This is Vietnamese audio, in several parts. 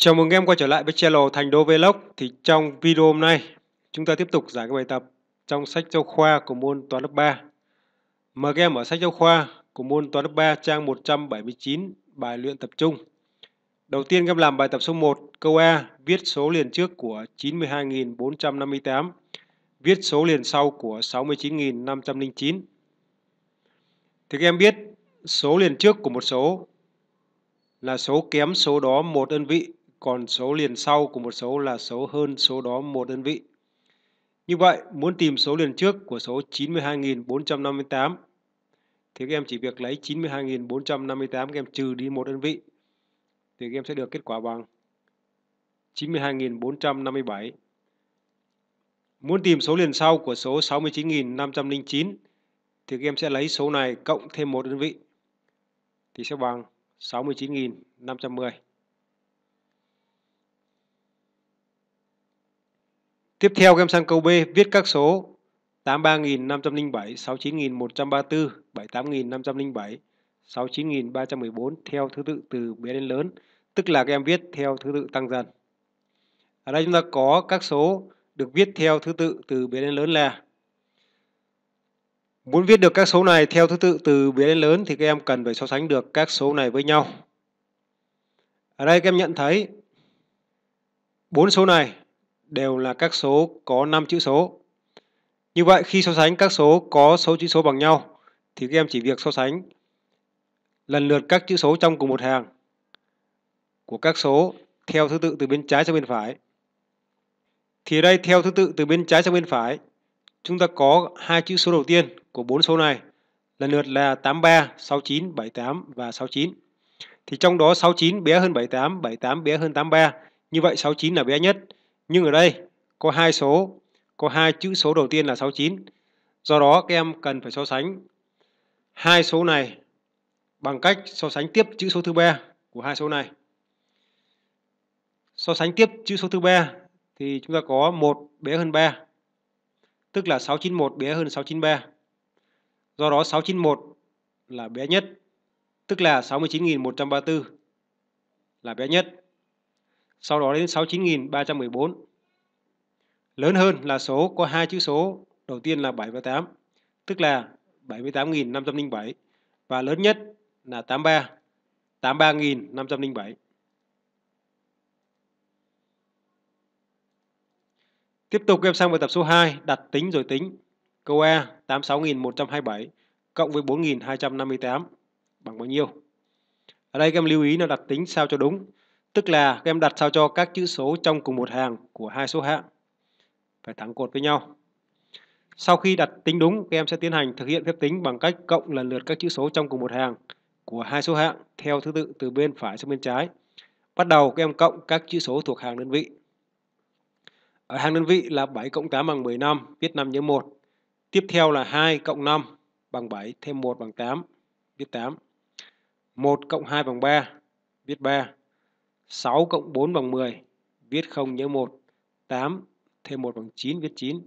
Chào mừng em quay trở lại với channel Thành Đô Vlog Thì trong video hôm nay chúng ta tiếp tục giải các bài tập trong sách giáo khoa của môn toán lớp 3 Mời các em ở sách giáo khoa của môn toán lớp 3 trang 179 bài luyện tập trung Đầu tiên các em làm bài tập số 1 câu A viết số liền trước của 92.458 Viết số liền sau của 69.509 Thì các em biết số liền trước của một số là số kém số đó một đơn vị còn số liền sau của một số là số hơn số đó một đơn vị. Như vậy, muốn tìm số liền trước của số 92.458 thì các em chỉ việc lấy 92.458 các em trừ đi một đơn vị thì các em sẽ được kết quả bằng 92.457. Muốn tìm số liền sau của số 69.509 thì các em sẽ lấy số này cộng thêm một đơn vị thì sẽ bằng 69.510. Tiếp theo các em sang câu B, viết các số 83.507, 69.134, 78.507, 69.314 theo thứ tự từ bé đến lớn, tức là các em viết theo thứ tự tăng dần. Ở đây chúng ta có các số được viết theo thứ tự từ bé đến lớn là Muốn viết được các số này theo thứ tự từ bé đến lớn thì các em cần phải so sánh được các số này với nhau. Ở đây các em nhận thấy bốn số này đều là các số có 5 chữ số. Như vậy khi so sánh các số có số chữ số bằng nhau thì các em chỉ việc so sánh lần lượt các chữ số trong cùng một hàng của các số theo thứ tự từ bên trái sang bên phải. Thì ở đây theo thứ tự từ bên trái sang bên phải, chúng ta có hai chữ số đầu tiên của bốn số này, lần lượt là 83, 69, 78 và 69. Thì trong đó 69 bé hơn 78, 78 bé hơn 83, như vậy 69 là bé nhất. Nhưng ở đây có hai số, có hai chữ số đầu tiên là 69. Do đó các em cần phải so sánh hai số này bằng cách so sánh tiếp chữ số thứ ba của hai số này. So sánh tiếp chữ số thứ ba thì chúng ta có 1 bé hơn 3, tức là 691 bé hơn 693. Do đó 691 là bé nhất, tức là 69.134 là bé nhất sau đó đến 69.314. Lớn hơn là số có hai chữ số đầu tiên là 7 và 8, tức là 78.507 và lớn nhất là 83, 83.507. Tiếp tục em sang bài tập số 2, đặt tính rồi tính. Câu A 86.127 cộng với 4.258 bằng bao nhiêu? Ở đây các em lưu ý là đặt tính sao cho đúng. Tức là các em đặt sao cho các chữ số trong cùng một hàng của hai số hạng phải thẳng cột với nhau. Sau khi đặt tính đúng, các em sẽ tiến hành thực hiện phép tính bằng cách cộng lần lượt các chữ số trong cùng một hàng của hai số hạng theo thứ tự từ bên phải sang bên trái. Bắt đầu các em cộng các chữ số thuộc hàng đơn vị. Ở hàng đơn vị là 7 cộng 8 bằng 15, viết 5 nhớ 1. Tiếp theo là 2 cộng 5 bằng 7 thêm 1 bằng 8, viết 8. 1 cộng 2 bằng 3, viết 3. 6 cộng 4 bằng 10, viết 0 nhớ 1. 8 thêm 1 bằng 9, viết 9.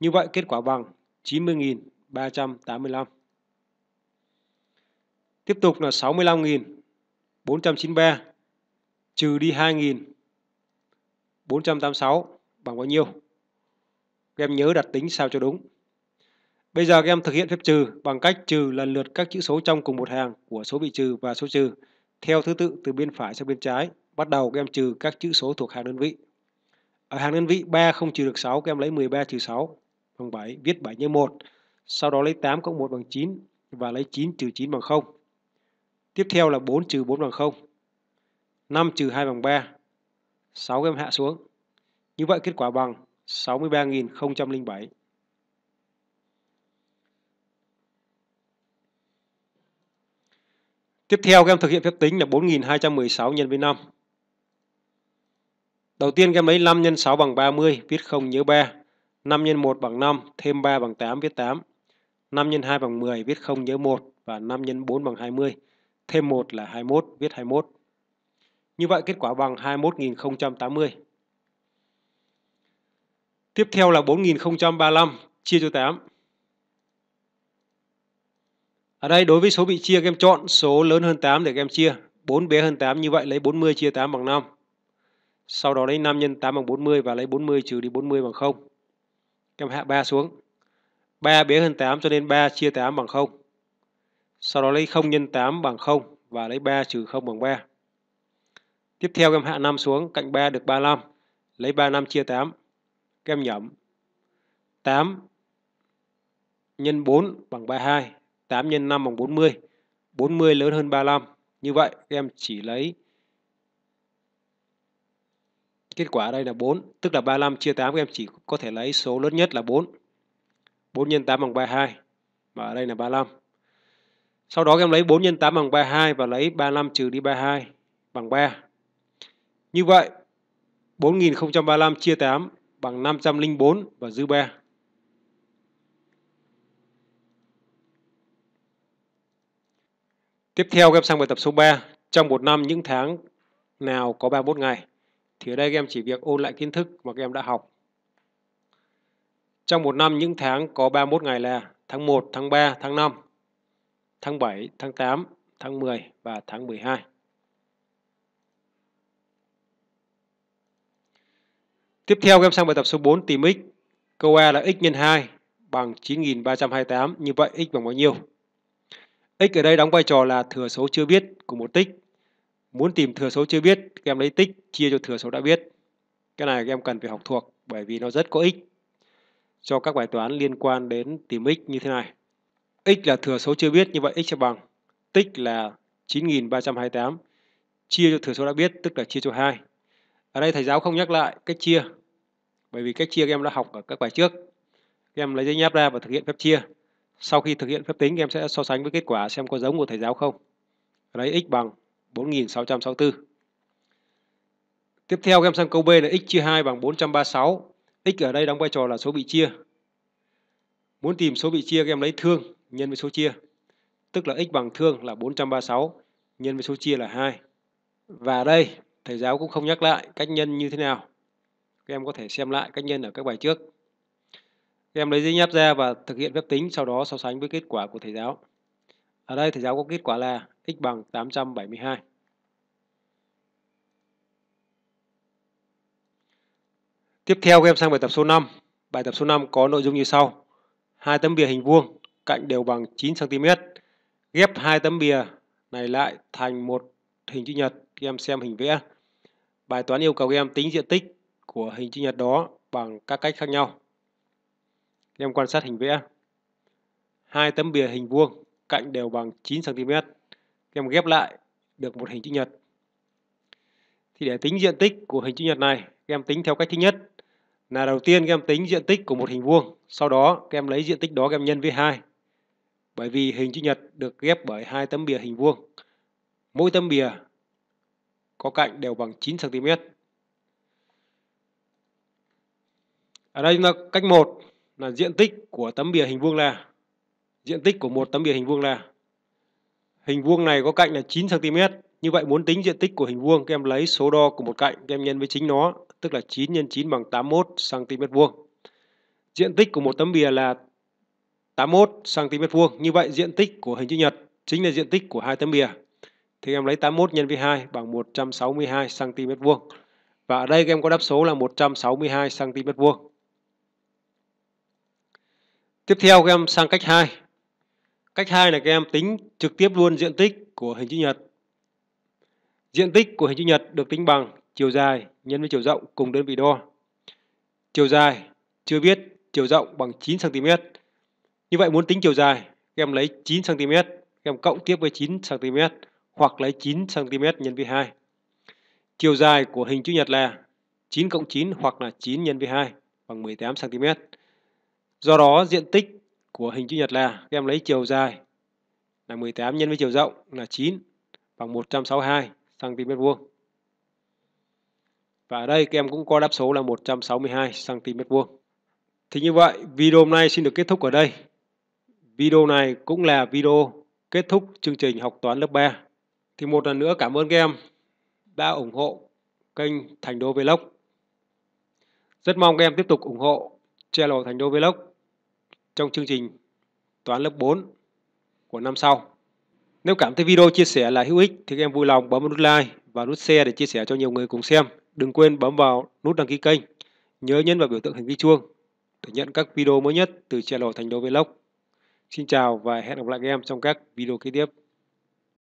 Như vậy kết quả bằng 90.385. Tiếp tục là 65.493 trừ đi 2.486 bằng bao nhiêu? Các em nhớ đặt tính sao cho đúng. Bây giờ các em thực hiện phép trừ bằng cách trừ lần lượt các chữ số trong cùng một hàng của số bị trừ và số trừ theo thứ tự từ bên phải sang bên trái Bắt đầu các em trừ các chữ số thuộc hàng đơn vị. Ở hàng đơn vị 3 không trừ được 6, các em lấy 13 trừ 6 bằng 7, viết 7 nhân 1. Sau đó lấy 8 cộng 1 bằng 9 và lấy 9 trừ 9 bằng 0. Tiếp theo là 4 trừ 4 bằng 0. 5 trừ 2 bằng 3. 6 các em hạ xuống. Như vậy kết quả bằng 63.007. Tiếp theo các em thực hiện phép tính là 4.216 nhân với 5. Đầu tiên cái mấy 5 x 6 bằng 30, viết 0 nhớ 3. 5 x 1 bằng 5, thêm 3 bằng 8, viết 8. 5 x 2 bằng 10, viết 0 nhớ 1. Và 5 x 4 bằng 20, thêm 1 là 21, viết 21. Như vậy kết quả bằng 21.080. Tiếp theo là 4035 chia cho 8. Ở đây đối với số bị chia các em chọn số lớn hơn 8 để các em chia. 4 bé hơn 8 như vậy lấy 40 chia 8 bằng 5. Sau đó lấy 5 nhân 8 bằng 40 và lấy 40 trừ đi 40 bằng 0. Các em hạ 3 xuống. 3 bé hơn 8 cho nên 3 chia 8 bằng 0. Sau đó lấy 0 nhân 8 bằng 0 và lấy 3 trừ 0 bằng 3. Tiếp theo các em hạ 5 xuống, cạnh 3 được 35. Lấy 35 chia 8. Các em nhẩm. 8 nhân 4 bằng 32. 8 nhân 5 bằng 40. 40 lớn hơn 35. Như vậy các em chỉ lấy Kết quả ở đây là 4, tức là 35 chia 8 các em chỉ có thể lấy số lớn nhất là 4. 4 x 8 bằng 32, mà ở đây là 35. Sau đó các em lấy 4 x 8 bằng 32 và lấy 35 trừ đi 32 bằng 3. Như vậy, 4035 chia 8 bằng 504 và dư 3. Tiếp theo các em sang bài tập số 3. Trong một năm những tháng nào có 31 ngày? thì ở đây các em chỉ việc ôn lại kiến thức mà các em đã học. Trong một năm những tháng có 31 ngày là tháng 1, tháng 3, tháng 5, tháng 7, tháng 8, tháng 10 và tháng 12. Tiếp theo các em sang bài tập số 4 tìm x. Câu A là x nhân 2 bằng 9328, như vậy x bằng bao nhiêu? x ở đây đóng vai trò là thừa số chưa biết của một tích Muốn tìm thừa số chưa biết, các em lấy tích chia cho thừa số đã biết. Cái này các em cần phải học thuộc bởi vì nó rất có ích cho các bài toán liên quan đến tìm x như thế này. x là thừa số chưa biết như vậy x sẽ bằng tích là 9328 chia cho thừa số đã biết tức là chia cho 2. Ở đây thầy giáo không nhắc lại cách chia bởi vì cách chia các em đã học ở các bài trước. Các em lấy giấy nháp ra và thực hiện phép chia. Sau khi thực hiện phép tính các em sẽ so sánh với kết quả xem có giống của thầy giáo không. Ở đây x bằng 4664. Tiếp theo em sang câu B là x chia 2 bằng 436. x ở đây đóng vai trò là số bị chia. Muốn tìm số bị chia em lấy thương nhân với số chia. Tức là x bằng thương là 436 nhân với số chia là 2. Và đây thầy giáo cũng không nhắc lại cách nhân như thế nào. Các em có thể xem lại cách nhân ở các bài trước. Các em lấy giấy nháp ra và thực hiện phép tính sau đó so sánh với kết quả của thầy giáo. Ở đây thầy giáo có kết quả là x bằng 872. Tiếp theo các em sang bài tập số 5. Bài tập số 5 có nội dung như sau. Hai tấm bìa hình vuông cạnh đều bằng 9 cm. Ghép hai tấm bìa này lại thành một hình chữ nhật. Các em xem hình vẽ. Bài toán yêu cầu các em tính diện tích của hình chữ nhật đó bằng các cách khác nhau. Các em quan sát hình vẽ. Hai tấm bìa hình vuông cạnh đều bằng 9 cm các em ghép lại được một hình chữ nhật. Thì để tính diện tích của hình chữ nhật này, các em tính theo cách thứ nhất là đầu tiên các em tính diện tích của một hình vuông, sau đó các em lấy diện tích đó các em nhân với 2. Bởi vì hình chữ nhật được ghép bởi hai tấm bìa hình vuông. Mỗi tấm bìa có cạnh đều bằng 9 cm. Ở đây là cách 1 là diện tích của tấm bìa hình vuông là diện tích của một tấm bìa hình vuông là Hình vuông này có cạnh là 9cm. Như vậy muốn tính diện tích của hình vuông, các em lấy số đo của một cạnh, các em nhân với chính nó, tức là 9 x 9 bằng 81 cm vuông. Diện tích của một tấm bìa là 81 cm vuông. Như vậy diện tích của hình chữ nhật chính là diện tích của hai tấm bìa. Thì em lấy 81 nhân với 2 bằng 162 cm vuông. Và ở đây các em có đáp số là 162 cm vuông. Tiếp theo các em sang cách 2, Cách 2 là các em tính trực tiếp luôn diện tích của hình chữ nhật. Diện tích của hình chữ nhật được tính bằng chiều dài nhân với chiều rộng cùng đơn vị đo. Chiều dài chưa biết chiều rộng bằng 9 cm. Như vậy muốn tính chiều dài, các em lấy 9 cm, các em cộng tiếp với 9 cm hoặc lấy 9 cm nhân với 2. Chiều dài của hình chữ nhật là 9 cộng 9 hoặc là 9 nhân với 2 bằng 18 cm. Do đó diện tích của hình chữ nhật là các em lấy chiều dài là 18 nhân với chiều rộng là 9 bằng 162 cm vuông. Và ở đây các em cũng có đáp số là 162 cm vuông. Thì như vậy, video hôm nay xin được kết thúc ở đây. Video này cũng là video kết thúc chương trình học toán lớp 3. Thì một lần nữa cảm ơn các em đã ủng hộ kênh Thành Đô Vlog. Rất mong các em tiếp tục ủng hộ channel Thành Đô Vlog trong chương trình toán lớp 4 của năm sau. Nếu cảm thấy video chia sẻ là hữu ích thì các em vui lòng bấm nút like và nút share để chia sẻ cho nhiều người cùng xem. Đừng quên bấm vào nút đăng ký kênh. Nhớ nhấn vào biểu tượng hình ghi chuông để nhận các video mới nhất từ channel Thành Đô Vlog. Xin chào và hẹn gặp lại các em trong các video kế tiếp.